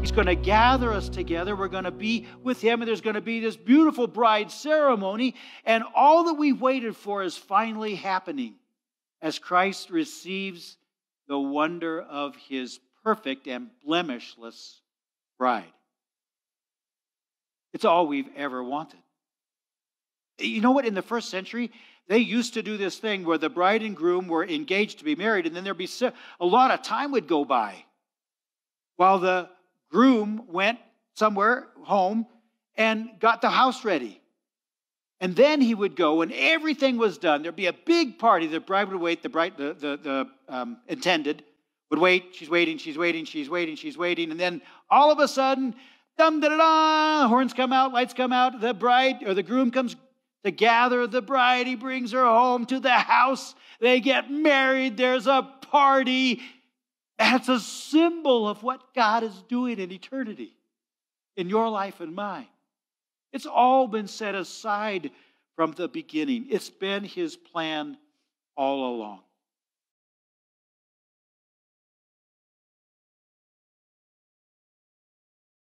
He's going to gather us together. We're going to be with Him, and there's going to be this beautiful bride ceremony. And all that we waited for is finally happening as Christ receives the wonder of His perfect and blemishless bride. It's all we've ever wanted. You know what? In the first century, they used to do this thing where the bride and groom were engaged to be married, and then there'd be a lot of time would go by while the groom went somewhere home and got the house ready. And then he would go, and everything was done. There'd be a big party. The bride would wait, the bride, the, the, the um, intended would wait. She's waiting, she's waiting, she's waiting, she's waiting. And then all of a sudden, dum da da da, horns come out, lights come out. The bride or the groom comes to gather the bride. He brings her home to the house. They get married. There's a party. That's a symbol of what God is doing in eternity, in your life and mine. It's all been set aside from the beginning, it's been His plan all along.